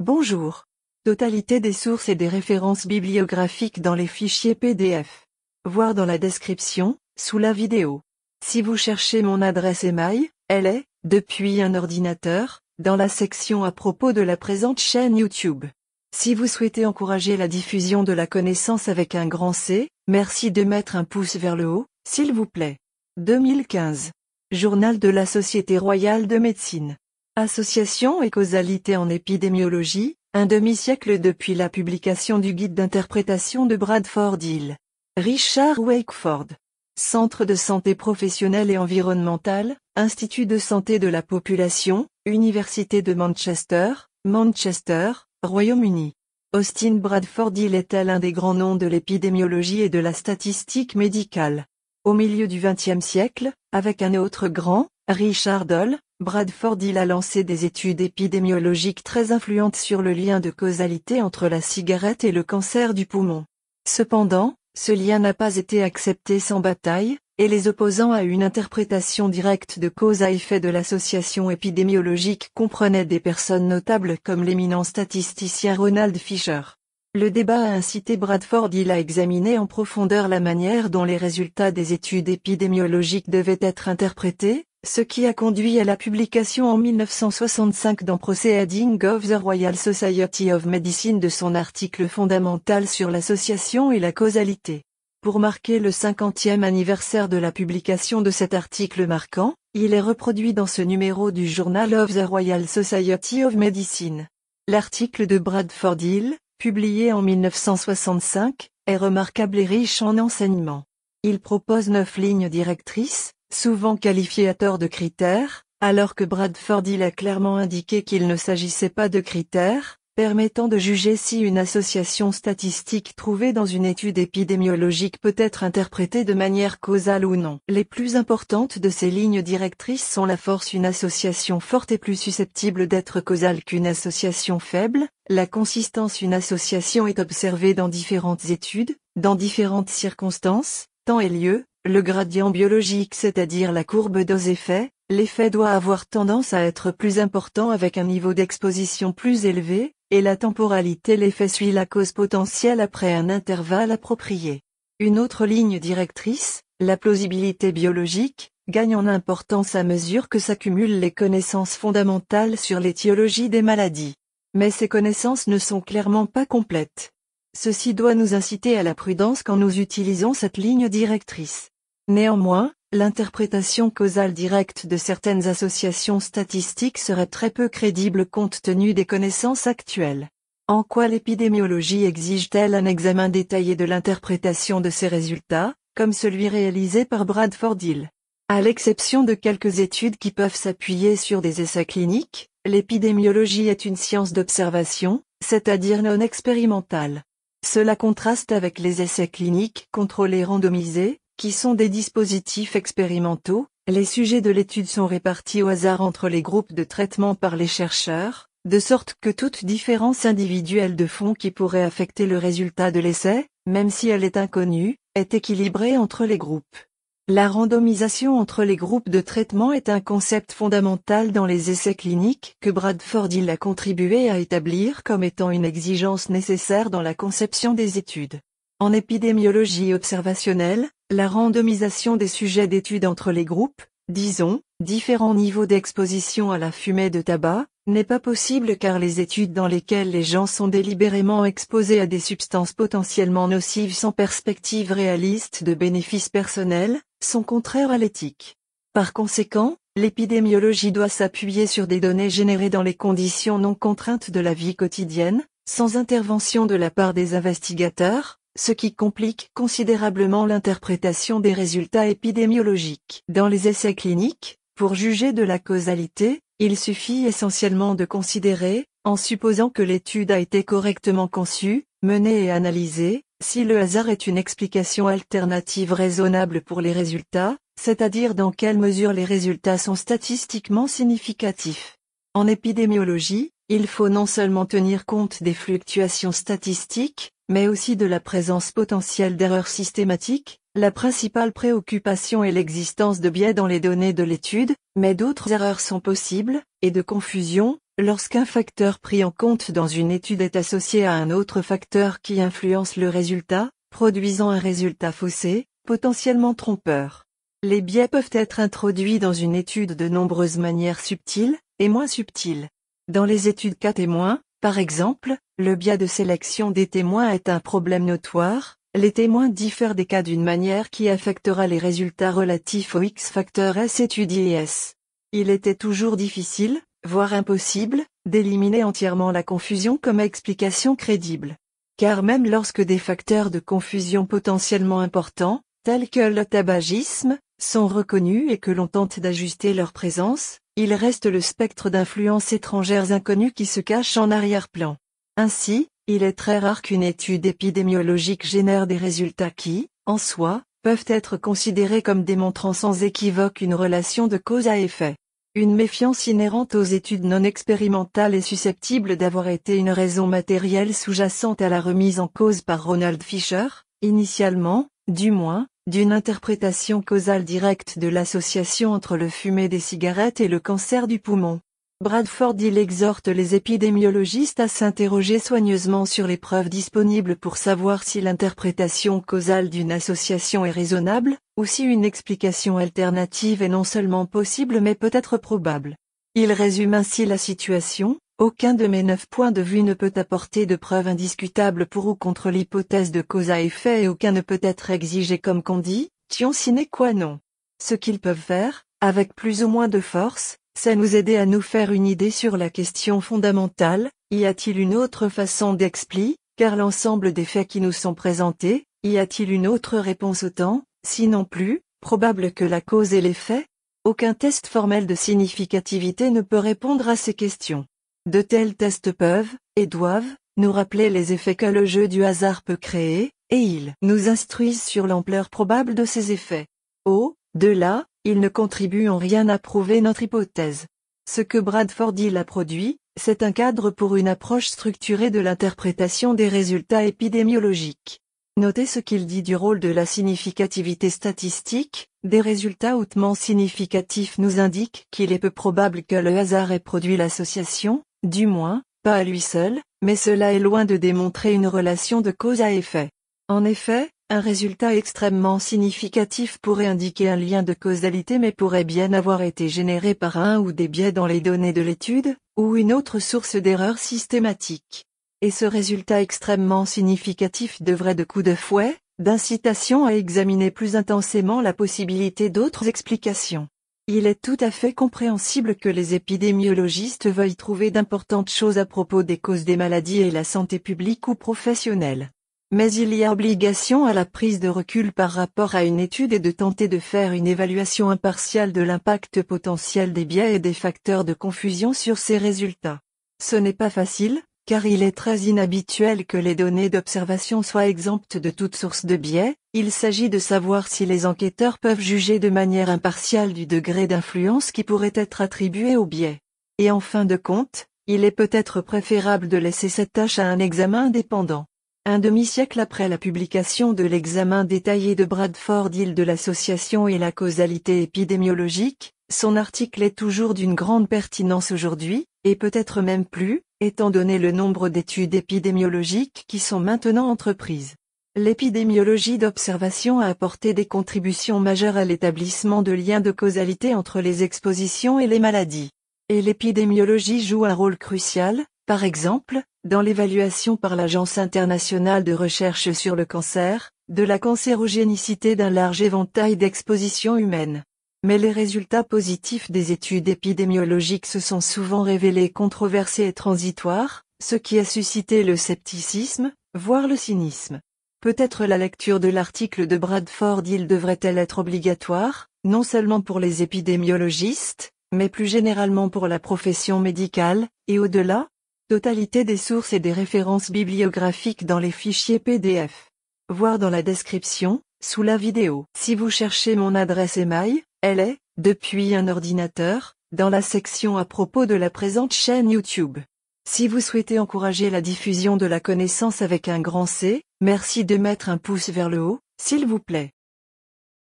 Bonjour. Totalité des sources et des références bibliographiques dans les fichiers PDF. Voir dans la description, sous la vidéo. Si vous cherchez mon adresse email, elle est, depuis un ordinateur, dans la section à propos de la présente chaîne YouTube. Si vous souhaitez encourager la diffusion de la connaissance avec un grand C, merci de mettre un pouce vers le haut, s'il vous plaît. 2015. Journal de la Société royale de médecine. Association et causalité en épidémiologie, un demi-siècle depuis la publication du guide d'interprétation de Bradford Hill. Richard Wakeford. Centre de santé professionnelle et environnementale, Institut de santé de la population, Université de Manchester, Manchester, Royaume-Uni. Austin Bradford Hill est un des grands noms de l'épidémiologie et de la statistique médicale. Au milieu du XXe siècle, avec un autre grand, Richard Doll, Bradford Hill a lancé des études épidémiologiques très influentes sur le lien de causalité entre la cigarette et le cancer du poumon. Cependant, ce lien n'a pas été accepté sans bataille, et les opposants à une interprétation directe de cause à effet de l'association épidémiologique comprenaient des personnes notables comme l'éminent statisticien Ronald Fisher. Le débat a incité Bradford Hill à examiner en profondeur la manière dont les résultats des études épidémiologiques devaient être interprétés, ce qui a conduit à la publication en 1965 dans Proceeding of the Royal Society of Medicine de son article fondamental sur l'association et la causalité. Pour marquer le 50e anniversaire de la publication de cet article marquant, il est reproduit dans ce numéro du Journal of the Royal Society of Medicine. L'article de Bradford Hill, publié en 1965, est remarquable et riche en enseignements. Il propose neuf lignes directrices, souvent qualifiées à tort de critères, alors que Bradford il a clairement indiqué qu'il ne s'agissait pas de critères, permettant de juger si une association statistique trouvée dans une étude épidémiologique peut être interprétée de manière causale ou non. Les plus importantes de ces lignes directrices sont la force une association forte est plus susceptible d'être causale qu'une association faible, la consistance une association est observée dans différentes études, dans différentes circonstances, temps et lieu, le gradient biologique c'est-à-dire la courbe dose effet, l'effet doit avoir tendance à être plus important avec un niveau d'exposition plus élevé, et la temporalité l'effet suit la cause potentielle après un intervalle approprié. Une autre ligne directrice, la plausibilité biologique, gagne en importance à mesure que s'accumulent les connaissances fondamentales sur l'étiologie des maladies. Mais ces connaissances ne sont clairement pas complètes. Ceci doit nous inciter à la prudence quand nous utilisons cette ligne directrice. Néanmoins, L'interprétation causale directe de certaines associations statistiques serait très peu crédible compte tenu des connaissances actuelles. En quoi l'épidémiologie exige-t-elle un examen détaillé de l'interprétation de ces résultats, comme celui réalisé par Bradford Hill À l'exception de quelques études qui peuvent s'appuyer sur des essais cliniques, l'épidémiologie est une science d'observation, c'est-à-dire non expérimentale. Cela contraste avec les essais cliniques contrôlés randomisés, qui sont des dispositifs expérimentaux, les sujets de l'étude sont répartis au hasard entre les groupes de traitement par les chercheurs, de sorte que toute différence individuelle de fond qui pourrait affecter le résultat de l'essai, même si elle est inconnue, est équilibrée entre les groupes. La randomisation entre les groupes de traitement est un concept fondamental dans les essais cliniques que Bradford Hill a contribué à établir comme étant une exigence nécessaire dans la conception des études. En épidémiologie observationnelle, la randomisation des sujets d'études entre les groupes, disons, différents niveaux d'exposition à la fumée de tabac, n'est pas possible car les études dans lesquelles les gens sont délibérément exposés à des substances potentiellement nocives sans perspective réaliste de bénéfices personnels, sont contraires à l'éthique. Par conséquent, l'épidémiologie doit s'appuyer sur des données générées dans les conditions non contraintes de la vie quotidienne, sans intervention de la part des investigateurs, ce qui complique considérablement l'interprétation des résultats épidémiologiques. Dans les essais cliniques, pour juger de la causalité, il suffit essentiellement de considérer, en supposant que l'étude a été correctement conçue, menée et analysée, si le hasard est une explication alternative raisonnable pour les résultats, c'est-à-dire dans quelle mesure les résultats sont statistiquement significatifs. En épidémiologie, il faut non seulement tenir compte des fluctuations statistiques, mais aussi de la présence potentielle d'erreurs systématiques, la principale préoccupation est l'existence de biais dans les données de l'étude, mais d'autres erreurs sont possibles, et de confusion, lorsqu'un facteur pris en compte dans une étude est associé à un autre facteur qui influence le résultat, produisant un résultat faussé, potentiellement trompeur. Les biais peuvent être introduits dans une étude de nombreuses manières subtiles, et moins subtiles. Dans les études cas témoins, par exemple, le biais de sélection des témoins est un problème notoire, les témoins diffèrent des cas d'une manière qui affectera les résultats relatifs aux x facteurs S étudiés S. Il était toujours difficile, voire impossible, d'éliminer entièrement la confusion comme explication crédible. Car même lorsque des facteurs de confusion potentiellement importants, tels que le tabagisme, sont reconnus et que l'on tente d'ajuster leur présence, il reste le spectre d'influences étrangères inconnues qui se cachent en arrière-plan. Ainsi, il est très rare qu'une étude épidémiologique génère des résultats qui, en soi, peuvent être considérés comme démontrant sans équivoque une relation de cause à effet. Une méfiance inhérente aux études non expérimentales est susceptible d'avoir été une raison matérielle sous-jacente à la remise en cause par Ronald Fisher, initialement, du moins, d'une interprétation causale directe de l'association entre le fumée des cigarettes et le cancer du poumon. Bradford il exhorte les épidémiologistes à s'interroger soigneusement sur les preuves disponibles pour savoir si l'interprétation causale d'une association est raisonnable, ou si une explication alternative est non seulement possible mais peut-être probable. Il résume ainsi la situation, aucun de mes neuf points de vue ne peut apporter de preuves indiscutables pour ou contre l'hypothèse de cause à effet et aucun ne peut être exigé comme qu'on dit, tion sine qua non. Ce qu'ils peuvent faire, avec plus ou moins de force, c'est nous aider à nous faire une idée sur la question fondamentale, y a-t-il une autre façon d'expliquer, car l'ensemble des faits qui nous sont présentés, y a-t-il une autre réponse autant, sinon plus, probable que la cause et l'effet Aucun test formel de significativité ne peut répondre à ces questions. De tels tests peuvent, et doivent, nous rappeler les effets que le jeu du hasard peut créer, et ils nous instruisent sur l'ampleur probable de ces effets. Au, de là, ils ne contribuent en rien à prouver notre hypothèse. Ce que Bradford Hill a produit, c'est un cadre pour une approche structurée de l'interprétation des résultats épidémiologiques. Notez ce qu'il dit du rôle de la significativité statistique, des résultats hautement significatifs nous indiquent qu'il est peu probable que le hasard ait produit l'association, du moins, pas à lui seul, mais cela est loin de démontrer une relation de cause à effet. En effet, un résultat extrêmement significatif pourrait indiquer un lien de causalité mais pourrait bien avoir été généré par un ou des biais dans les données de l'étude, ou une autre source d'erreur systématique. Et ce résultat extrêmement significatif devrait de coup de fouet, d'incitation à examiner plus intensément la possibilité d'autres explications. Il est tout à fait compréhensible que les épidémiologistes veuillent trouver d'importantes choses à propos des causes des maladies et la santé publique ou professionnelle. Mais il y a obligation à la prise de recul par rapport à une étude et de tenter de faire une évaluation impartiale de l'impact potentiel des biais et des facteurs de confusion sur ces résultats. Ce n'est pas facile, car il est très inhabituel que les données d'observation soient exemptes de toute source de biais, il s'agit de savoir si les enquêteurs peuvent juger de manière impartiale du degré d'influence qui pourrait être attribué au biais. Et en fin de compte, il est peut-être préférable de laisser cette tâche à un examen indépendant. Un demi-siècle après la publication de l'examen détaillé de Bradford Hill de l'association et la causalité épidémiologique, son article est toujours d'une grande pertinence aujourd'hui, et peut-être même plus, étant donné le nombre d'études épidémiologiques qui sont maintenant entreprises. L'épidémiologie d'observation a apporté des contributions majeures à l'établissement de liens de causalité entre les expositions et les maladies. Et l'épidémiologie joue un rôle crucial, par exemple, dans l'évaluation par l'Agence internationale de recherche sur le cancer, de la cancérogénicité d'un large éventail d'expositions humaines. Mais les résultats positifs des études épidémiologiques se sont souvent révélés controversés et transitoires, ce qui a suscité le scepticisme, voire le cynisme. Peut-être la lecture de l'article de Bradford Hill devrait-elle être obligatoire, non seulement pour les épidémiologistes, mais plus généralement pour la profession médicale, et au-delà Totalité des sources et des références bibliographiques dans les fichiers PDF. Voir dans la description, sous la vidéo. Si vous cherchez mon adresse email, elle est, depuis un ordinateur, dans la section à propos de la présente chaîne YouTube. Si vous souhaitez encourager la diffusion de la connaissance avec un grand C, merci de mettre un pouce vers le haut, s'il vous plaît.